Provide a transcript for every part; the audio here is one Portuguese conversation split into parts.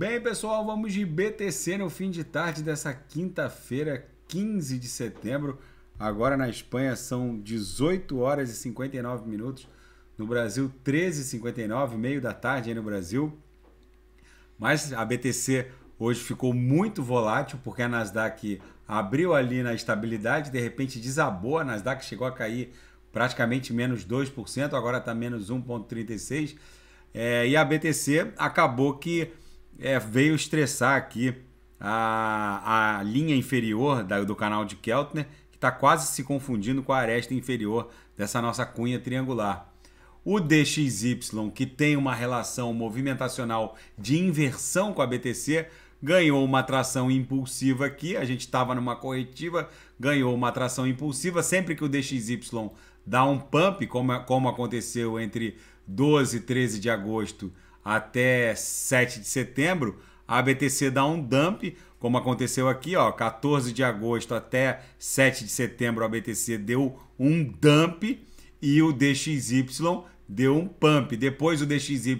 Bem, pessoal, vamos de BTC no fim de tarde dessa quinta-feira, 15 de setembro. Agora na Espanha são 18 horas e 59 minutos. No Brasil, 13h59, meio da tarde aí no Brasil. Mas a BTC hoje ficou muito volátil, porque a Nasdaq abriu ali na estabilidade, de repente desabou. A Nasdaq chegou a cair praticamente menos 2%, agora está menos 1,36%. É, e a BTC acabou que é, veio estressar aqui a, a linha inferior da, do canal de Keltner, que está quase se confundindo com a aresta inferior dessa nossa cunha triangular. O DXY, que tem uma relação movimentacional de inversão com a BTC, ganhou uma atração impulsiva aqui. A gente estava numa corretiva, ganhou uma atração impulsiva. Sempre que o DXY dá um pump, como, como aconteceu entre 12 e 13 de agosto até 7 de setembro, a BTC dá um dump, como aconteceu aqui, ó, 14 de agosto até 7 de setembro a BTC deu um dump e o DXY deu um pump. Depois o DXY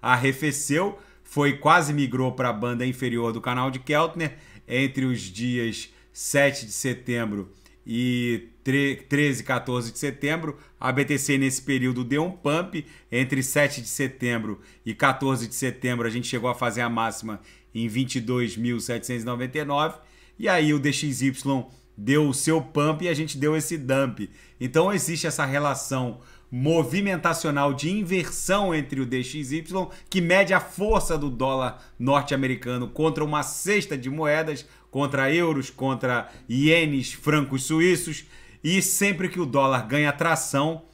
arrefeceu, foi quase migrou para a banda inferior do canal de Keltner entre os dias 7 de setembro e 13 14 de setembro, a BTC nesse período deu um pump. Entre 7 de setembro e 14 de setembro, a gente chegou a fazer a máxima em 22.799. E aí o DXY deu o seu pump e a gente deu esse dump. Então existe essa relação movimentacional de inversão entre o DXY, que mede a força do dólar norte-americano contra uma cesta de moedas, contra euros, contra ienes, francos suíços. E sempre que o dólar ganha tração,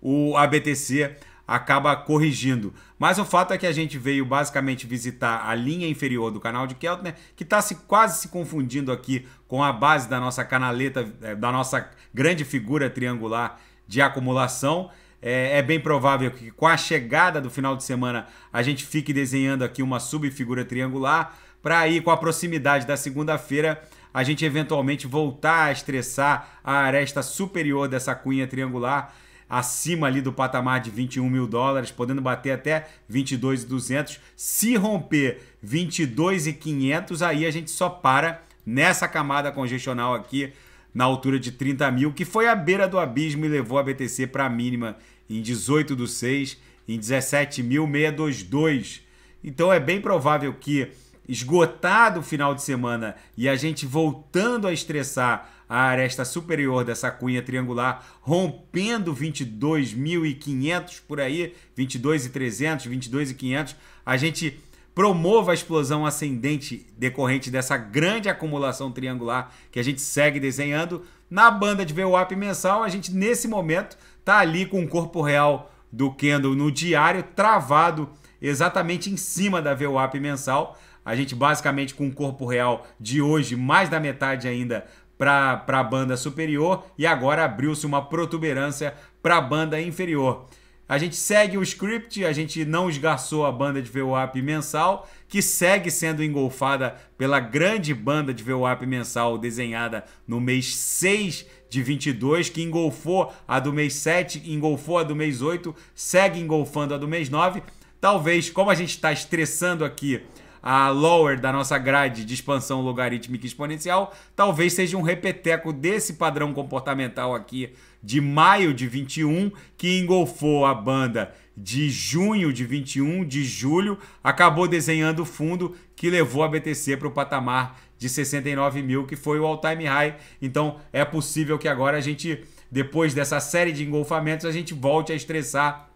o ABTC acaba corrigindo. Mas o fato é que a gente veio basicamente visitar a linha inferior do canal de Keltner, que está se, quase se confundindo aqui com a base da nossa canaleta, eh, da nossa grande figura triangular de acumulação. É, é, bem provável que com a chegada do final de semana a gente fique desenhando aqui uma subfigura triangular para aí com a proximidade da segunda-feira a gente eventualmente voltar a estressar a aresta superior dessa cunha triangular acima ali do patamar de 21 mil dólares, podendo bater até 22,200. Se romper 22,500, aí a gente só para nessa camada congestional aqui na altura de 30 mil, que foi a beira do abismo e levou a BTC para a mínima em 18 do 6, em 17.622. Então é bem provável que esgotado o final de semana e a gente voltando a estressar a aresta superior dessa cunha triangular, rompendo 22.500 por aí, 22.300, 22.500, a gente promova a explosão ascendente decorrente dessa grande acumulação triangular que a gente segue desenhando. Na banda de VWAP mensal, a gente nesse momento está ali com o corpo real do candle no diário travado exatamente em cima da VWAP mensal a gente basicamente com o corpo real de hoje, mais da metade ainda para a banda superior e agora abriu-se uma protuberância para a banda inferior. A gente segue o script, a gente não esgarçou a banda de VWAP mensal, que segue sendo engolfada pela grande banda de VWAP mensal desenhada no mês 6 de 22, que engolfou a do mês 7, engolfou a do mês 8, segue engolfando a do mês 9. Talvez, como a gente está estressando aqui a lower da nossa grade de expansão logarítmica exponencial, talvez seja um repeteco desse padrão comportamental aqui de maio de 21, que engolfou a banda de junho de 21, de julho, acabou desenhando o fundo que levou a BTC para o patamar de 69 mil, que foi o all-time high. Então é possível que agora a gente, depois dessa série de engolfamentos, a gente volte a estressar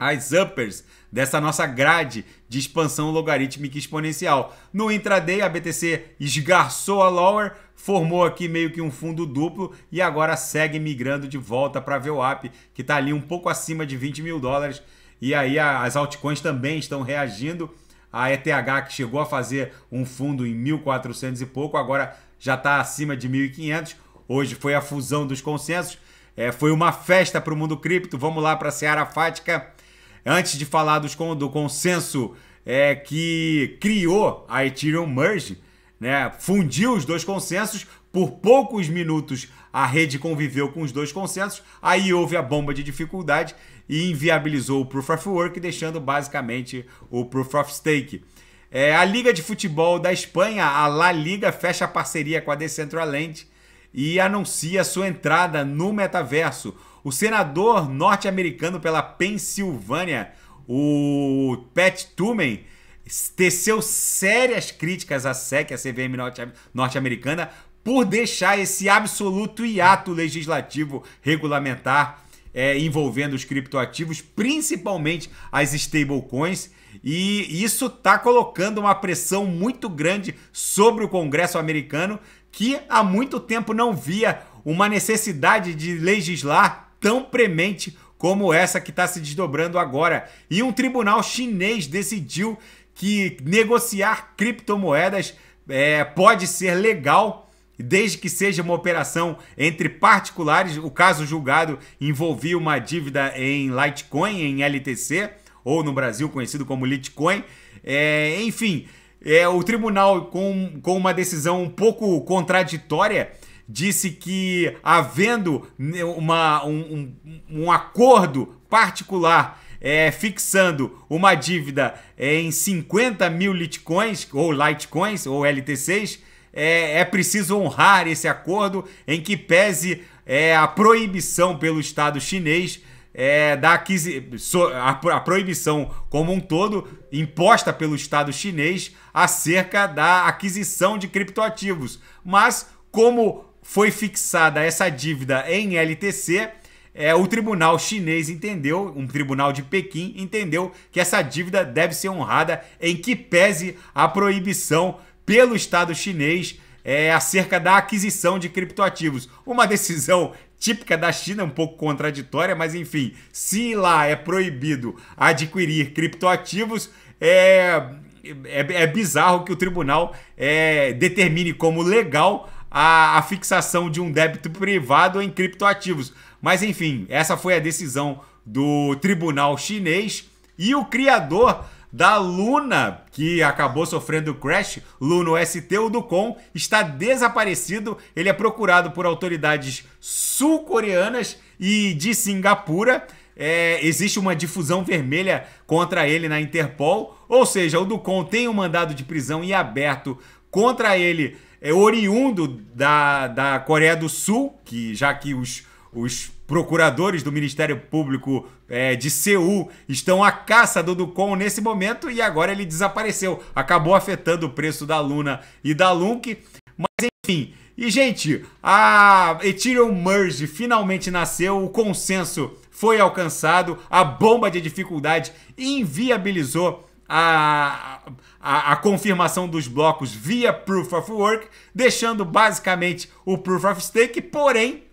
as uppers dessa nossa grade de expansão logarítmica exponencial. No intraday, a BTC esgarçou a lower, formou aqui meio que um fundo duplo e agora segue migrando de volta para a VWAP, que está ali um pouco acima de 20 mil dólares. E aí as altcoins também estão reagindo. A ETH, que chegou a fazer um fundo em 1.400 e pouco, agora já está acima de 1.500. Hoje foi a fusão dos consensos. É, foi uma festa para o mundo cripto. Vamos lá para a Seara Fática antes de falar dos, do consenso é, que criou a Ethereum Merge, né, fundiu os dois consensos, por poucos minutos a rede conviveu com os dois consensos, aí houve a bomba de dificuldade e inviabilizou o Proof of Work, deixando basicamente o Proof of Stake. É, a Liga de Futebol da Espanha, a La Liga, fecha parceria com a Decentraland e anuncia sua entrada no metaverso. O senador norte-americano pela Pensilvânia, o Pat Tumen, teceu sérias críticas à SEC, a CVM norte-americana, por deixar esse absoluto hiato legislativo regulamentar é, envolvendo os criptoativos, principalmente as stablecoins. E isso está colocando uma pressão muito grande sobre o Congresso americano, que há muito tempo não via uma necessidade de legislar tão premente como essa que está se desdobrando agora. E um tribunal chinês decidiu que negociar criptomoedas é, pode ser legal desde que seja uma operação entre particulares. O caso julgado envolvia uma dívida em Litecoin, em LTC, ou no Brasil conhecido como Litecoin. É, enfim, é, o tribunal, com, com uma decisão um pouco contraditória, disse que, havendo uma, um, um, um acordo particular é, fixando uma dívida é, em 50 mil litcoins, ou litecoins, ou LTCs é, é preciso honrar esse acordo em que pese é, a proibição pelo Estado chinês é, da aquisi... a, a proibição como um todo imposta pelo Estado chinês acerca da aquisição de criptoativos. Mas como foi fixada essa dívida em LTC, é, o tribunal chinês entendeu, um tribunal de Pequim entendeu que essa dívida deve ser honrada em que pese a proibição pelo Estado chinês é, acerca da aquisição de criptoativos. Uma decisão típica da China, um pouco contraditória, mas enfim, se lá é proibido adquirir criptoativos, é, é, é bizarro que o tribunal é, determine como legal a, a fixação de um débito privado em criptoativos. Mas enfim, essa foi a decisão do tribunal chinês e o criador da Luna, que acabou sofrendo crash, Luno ST, o Ducom, está desaparecido. Ele é procurado por autoridades sul-coreanas e de Singapura. É, existe uma difusão vermelha contra ele na Interpol, ou seja, o Ducom tem um mandado de prisão e aberto contra ele é oriundo da, da Coreia do Sul, que já que os, os procuradores do Ministério Público é, de Seul estão à caça do Ducon nesse momento e agora ele desapareceu. Acabou afetando o preço da Luna e da Lunk. Mas enfim. E, gente, a Ethereum Merge finalmente nasceu, o consenso foi alcançado, a bomba de dificuldade inviabilizou a, a, a, confirmação dos blocos via Proof of Work, deixando basicamente o Proof of Stake, porém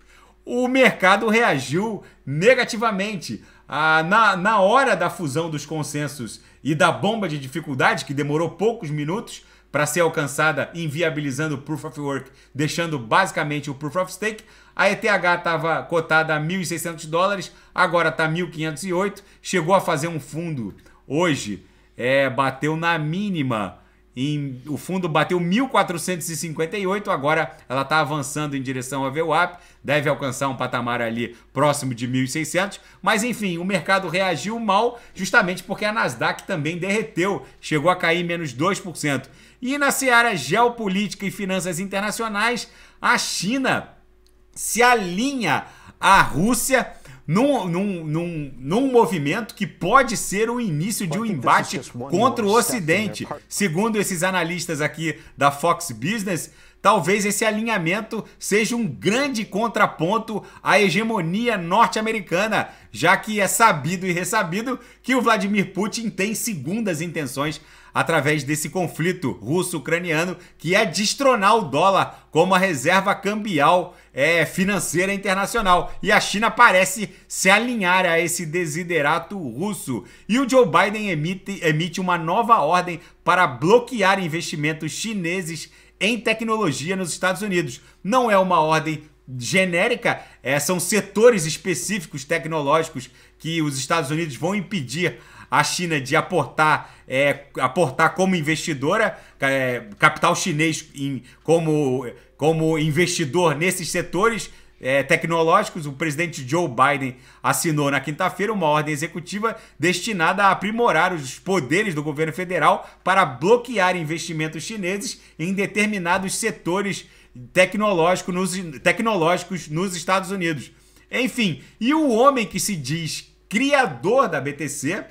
o mercado reagiu negativamente. Ah, na, na hora da fusão dos consensos e da bomba de dificuldade, que demorou poucos minutos, para ser alcançada, inviabilizando o Proof of Work, deixando basicamente o Proof of Stake. A ETH estava cotada a 1.600 dólares, agora está 1.508. Chegou a fazer um fundo hoje é, bateu na mínima. Em, o fundo bateu 1.458, agora ela está avançando em direção ao VWAP, deve alcançar um patamar ali próximo de 1.600, mas enfim, o mercado reagiu mal justamente porque a Nasdaq também derreteu, chegou a cair menos 2%. E na seara geopolítica e finanças internacionais, a China se alinha à Rússia num, num, num, num movimento que pode ser o início de um embate contra o né? Ocidente. Segundo esses analistas aqui da Fox Business, talvez esse alinhamento seja um grande contraponto à hegemonia norte-americana, já que é sabido e ressabido que o Vladimir Putin tem segundas intenções através desse conflito russo-ucraniano que é destronar o dólar como a reserva cambial é, financeira internacional. E a China parece se alinhar a esse desiderato russo. E o Joe Biden emite, emite uma nova ordem para bloquear investimentos chineses em tecnologia nos Estados Unidos. Não é uma ordem genérica, é, são setores específicos tecnológicos que os Estados Unidos vão impedir a China de aportar, é, aportar como investidora, é, capital chinês em, como, como investidor nesses setores é, tecnológicos, o presidente Joe Biden assinou na quinta-feira uma ordem executiva destinada a aprimorar os poderes do governo federal para bloquear investimentos chineses em determinados setores tecnológico nos, tecnológicos nos Estados Unidos. Enfim, e o homem que se diz criador da BTC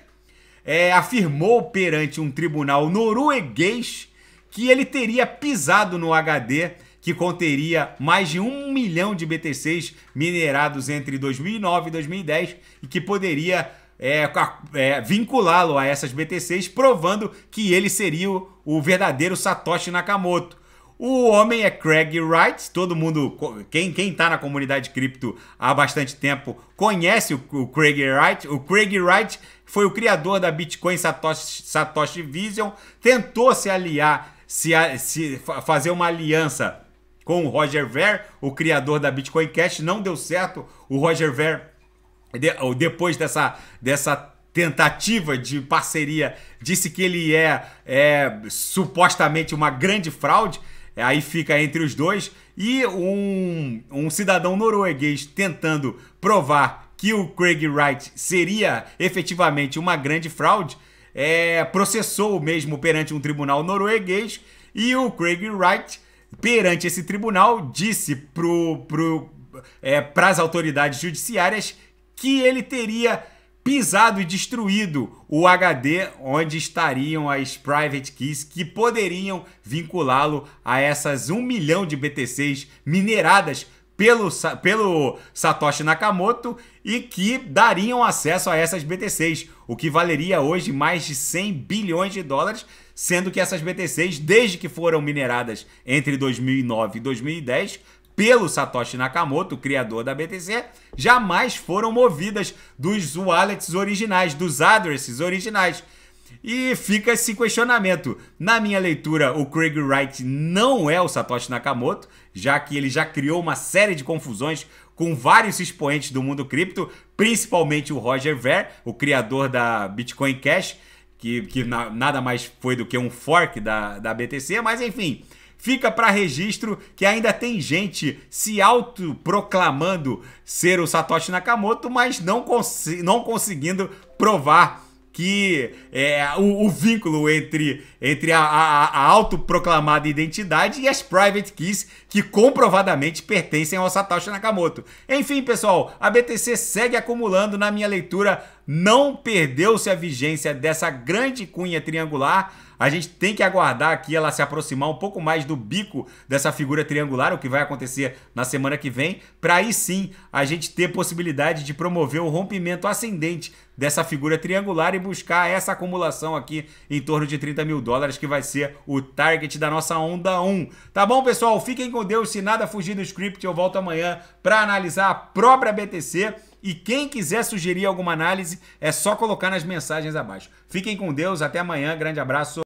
é, afirmou perante um tribunal norueguês que ele teria pisado no HD que conteria mais de um milhão de BTCs minerados entre 2009 e 2010 e que poderia é, é, vinculá-lo a essas BTCs, provando que ele seria o, o, verdadeiro Satoshi Nakamoto. O homem é Craig Wright, todo mundo, quem, quem tá na comunidade cripto há bastante tempo, conhece o, o Craig Wright. O Craig Wright foi o criador da Bitcoin Satoshi, Satoshi Vision, tentou se aliar, se, se fazer uma aliança com o Roger Ver, o criador da Bitcoin Cash, não deu certo. O Roger Ver, depois dessa, dessa tentativa de parceria, disse que ele é, é supostamente uma grande fraude. Aí fica entre os dois. E um, um cidadão norueguês tentando provar que o Craig Wright seria efetivamente uma grande fraude, é, processou mesmo perante um tribunal norueguês e o Craig Wright, perante esse tribunal, disse para pro, é, as autoridades judiciárias que ele teria pisado e destruído o HD onde estariam as private keys que poderiam vinculá-lo a essas 1 milhão de BTCs mineradas pelo, pelo Satoshi Nakamoto e que dariam acesso a essas BTCs, o que valeria hoje mais de 100 bilhões de dólares, sendo que essas BTCs, desde que foram mineradas entre 2009 e 2010, pelo Satoshi Nakamoto, criador da BTC, jamais foram movidas dos wallets originais, dos addresses originais. E fica esse questionamento. Na minha leitura, o Craig Wright não é o Satoshi Nakamoto, já que ele já criou uma série de confusões com vários expoentes do mundo cripto, principalmente o Roger Ver, o criador da Bitcoin Cash, que, que na, nada mais foi do que um fork da, da BTC, mas enfim. Fica para registro que ainda tem gente se autoproclamando ser o Satoshi Nakamoto, mas não, cons não conseguindo provar que é, o, o, vínculo entre, entre a, a, a autoproclamada identidade e as private keys que comprovadamente pertencem ao Satoshi Nakamoto. Enfim, pessoal, a BTC segue acumulando na minha leitura não perdeu-se a vigência dessa grande cunha triangular. A gente tem que aguardar aqui ela se aproximar um pouco mais do bico dessa figura triangular, o que vai acontecer na semana que vem, para aí sim a gente ter possibilidade de promover o rompimento ascendente dessa figura triangular e buscar essa acumulação aqui em torno de 30 mil dólares, que vai ser o target da nossa onda 1. Tá bom, pessoal? Fiquem com Deus. Se nada fugir do script, eu volto amanhã para analisar a própria BTC e quem quiser sugerir alguma análise, é só colocar nas mensagens abaixo. Fiquem com Deus, até amanhã, grande abraço.